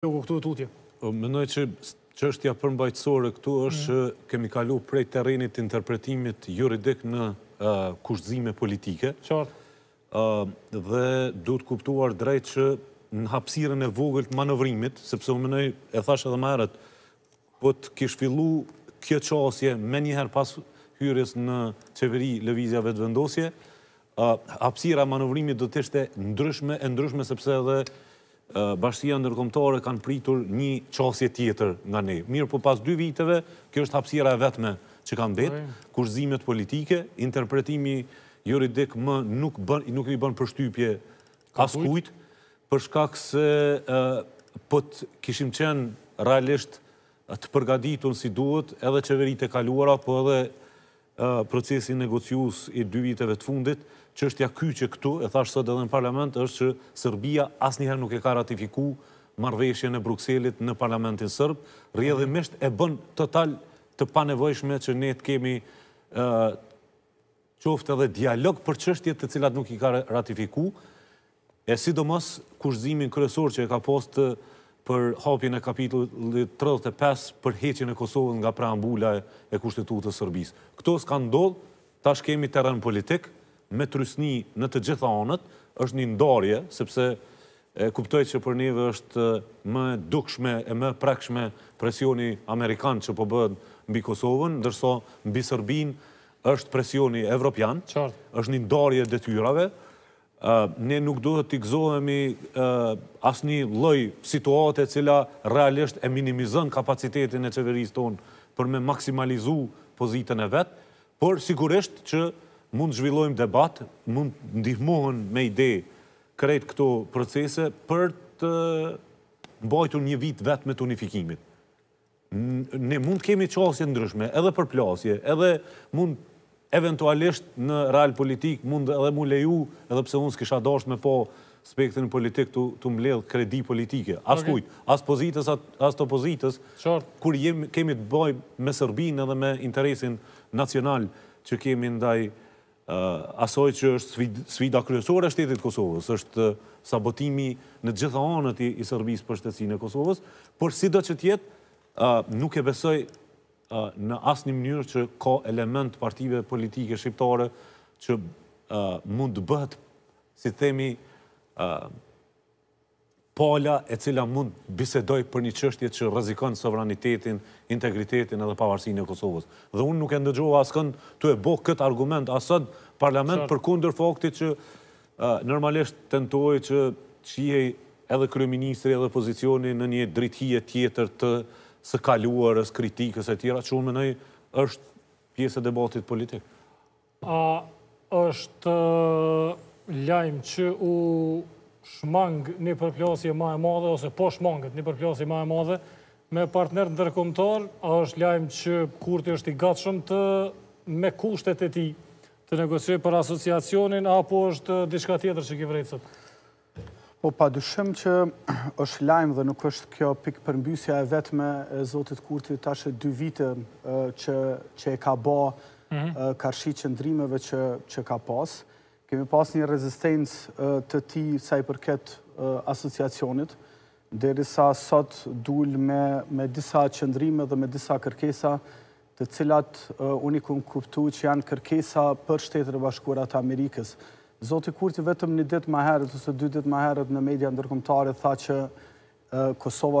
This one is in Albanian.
Në ku këtu e tutje? Mënoj që që është ja përmbajtësore këtu është që mhm. kemi kalu prej terenit interpretimit juridik në kushtëzime politike. Qartë? Dhe du të kuptuar drejt që në hapsiren e vogël të manëvrimit, sepse më mënoj e thashe dhe marët, po të kishë fillu kjo qasje me njëherë pas hyres në qeveri Lëvizja Vetëvendosje, hapsira manëvrimit do të ishte ndryshme, ndryshme sepse edhe bashkësia ndërkomtore kanë pritur një qasje tjetër nga ne. Mirë po pas dy viteve, kjo është hapsira e vetme që kanë betë, kurzimet politike, interpretimi juridik më nuk i bënë përshtypje as kujtë, përshkak se pëtë po kishim qenë realisht të përgaditun si duhet edhe qeverit e kaluara, po edhe procesi negocius i dy viteve të fundit, që është ja që këtu, e thashtë sot edhe në parlament, është që Serbia asniherë nuk e ka ratifiku marveshje në Bruxellit në parlamentin sërb, rrjedhimisht e bën total të panevojshme që ne të kemi qofte edhe dialog për qështjet të cilat nuk i ka ratifiku, e sidomos kushzimin kërësor që e ka postë për hapjën e kapitullit 35 për heqin e Kosovën nga preambula e kushtetutës Sërbis. Këto ndodhë, ta tash kemi teren politik, me trysni në të gjitha anët, është një ndarje, sepse kuptoj që për njëve është më dukshme e më prekshme presioni Amerikan që po bëdë mbi Kosovën, ndërso mbi Sërbin është presioni Evropian, është një ndarje detyrave, ne nuk duhet t'i gëzohemi asë një loj situate cila realisht e minimizën kapacitetin e qeverisë tonë për me maksimalizu pozitën e vetë, por sigurisht që mund zhvillojmë debat, mund ndihmohen me ide krejt këto procese për të mbajtur një vit vetë me të unifikimit. Ne mund kemi qasje ndryshme, edhe për plasje, edhe mund eventualisht në real politik mund edhe mu leju, edhe pse unë s'kisha dosht me po spektrin politik të mbledh kredi politike. As kujt, as pozitës, as të opozitës, kur kemi të boj me Sërbin edhe me interesin nacional që kemi ndaj eh, asoj që është svida kryesore shtetit Kosovës, është eh, sabotimi në gjitha anët i Sërbis për shtetësin e Kosovës, por si do që tjetë, eh, nuk e besoj në asë një mënyrë që ka element partive politike shqiptare që mund të bëhet, si themi, pala e cila mund bisedoj për një qështje që rëzikon sovranitetin, integritetin edhe pavarësin e Kosovës. Dhe unë nuk e ndëgjohë asë të e bo këtë argument asët parlament për kunder faktit që normalisht tentoj që qijej edhe kryeministri edhe pozicioni në një drithije tjetër të së kaluarës, kritikës e tjera, që unë mënoj është pjesë e debatit politikë? A është lajmë që u shmangë një përplasje ma e madhe, ose po shmangët një përplasje ma e madhe, me partner në dërkomtar, a është lajmë që kurti është i gatshëm të me kushtet e ti të negocijë për asociacionin, apo është diska tjetër që ki vrejtësët? Po pa dyshim që është lajmë dhe nuk është kjo pikë përmbysja e vetme e Zotit Kurti tashë dy vite që e ka ba mhm. karshi qëndrimeve që ka pas. Kemi pas një rezistencë të ti sa i përket asociacionit, deri sot dul me disa qëndrime dhe me disa kërkesa të cilat unikun kuptu që janë kërkesa për shtetër bashkurat Amerikës. Zoti Kurti vetëm një ditë maherët, ose dy ditë maherët në media ndërkomtare, tha që Kosova